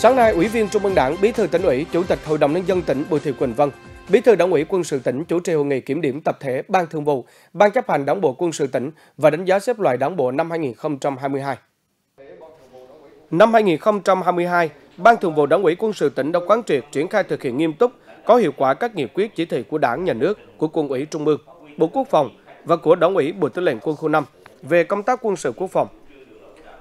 Sáng nay, Ủy viên Trung ương Đảng, Bí thư tỉnh ủy, Chủ tịch Hội đồng nhân dân tỉnh Bùi Thị Quỳnh Vân, Bí thư Đảng ủy Quân sự tỉnh chủ trì hội nghị kiểm điểm tập thể Ban Thường vụ, Ban chấp hành Đảng bộ Quân sự tỉnh và đánh giá xếp loại Đảng bộ năm 2022. Năm 2022, Ban Thường vụ Đảng ủy Quân sự tỉnh đã quán triệt triển khai thực hiện nghiêm túc, có hiệu quả các nghị quyết chỉ thị của Đảng, Nhà nước, của Quân ủy Trung ương, Bộ Quốc phòng và của Đảng ủy Bộ Tư lệnh Quân khu 5 về công tác quân sự quốc phòng.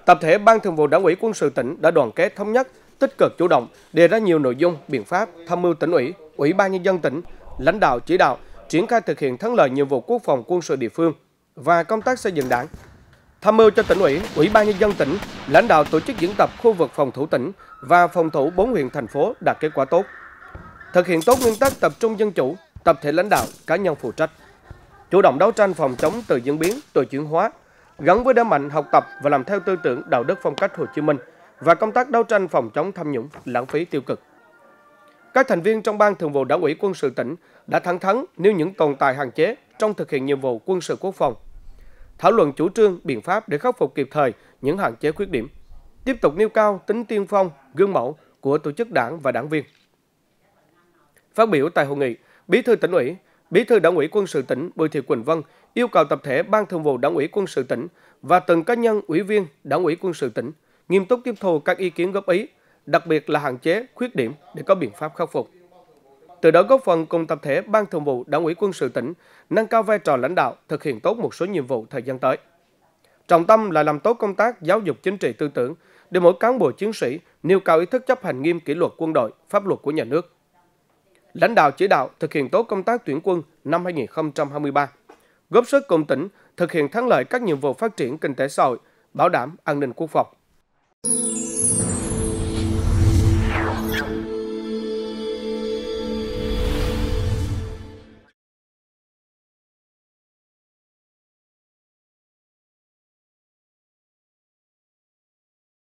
Tập thể Ban Thường vụ Đảng ủy Quân sự tỉnh đã đoàn kết thống nhất tích cực chủ động, đề ra nhiều nội dung, biện pháp, tham mưu tỉnh ủy, ủy ban nhân dân tỉnh, lãnh đạo chỉ đạo, triển khai thực hiện thắng lợi nhiệm vụ quốc phòng quân sự địa phương và công tác xây dựng đảng, tham mưu cho tỉnh ủy, ủy ban nhân dân tỉnh, lãnh đạo tổ chức diễn tập khu vực phòng thủ tỉnh và phòng thủ bốn huyện thành phố đạt kết quả tốt. Thực hiện tốt nguyên tắc tập trung dân chủ, tập thể lãnh đạo, cá nhân phụ trách. Chủ động đấu tranh phòng chống tự diễn biến, tự chuyển hóa, gắn với đẩy mạnh học tập và làm theo tư tưởng đạo đức phong cách Hồ Chí Minh – và công tác đấu tranh phòng chống tham nhũng, lãng phí tiêu cực. Các thành viên trong Ban Thường vụ Đảng ủy Quân sự tỉnh đã thẳng thắn nêu những tồn tại hạn chế trong thực hiện nhiệm vụ quân sự quốc phòng, thảo luận chủ trương, biện pháp để khắc phục kịp thời những hạn chế khuyết điểm, tiếp tục nêu cao tính tiên phong, gương mẫu của tổ chức đảng và đảng viên. Phát biểu tại hội nghị, Bí thư tỉnh ủy, Bí thư Đảng ủy Quân sự tỉnh Bùi Thị Quỳnh Vân yêu cầu tập thể Ban Thường vụ Đảng ủy Quân sự tỉnh và từng cá nhân ủy viên Đảng ủy Quân sự tỉnh nghiêm túc tiếp thu các ý kiến góp ý, đặc biệt là hạn chế, khuyết điểm để có biện pháp khắc phục. Từ đó góp phần cùng tập thể Ban Thường vụ Đảng ủy Quân sự tỉnh nâng cao vai trò lãnh đạo, thực hiện tốt một số nhiệm vụ thời gian tới. Trọng tâm là làm tốt công tác giáo dục chính trị tư tưởng để mỗi cán bộ chiến sĩ nêu cao ý thức chấp hành nghiêm kỷ luật quân đội, pháp luật của nhà nước. Lãnh đạo chỉ đạo thực hiện tốt công tác tuyển quân năm 2023, góp sức cùng tỉnh thực hiện thắng lợi các nhiệm vụ phát triển kinh tế xã hội, bảo đảm an ninh quốc phòng.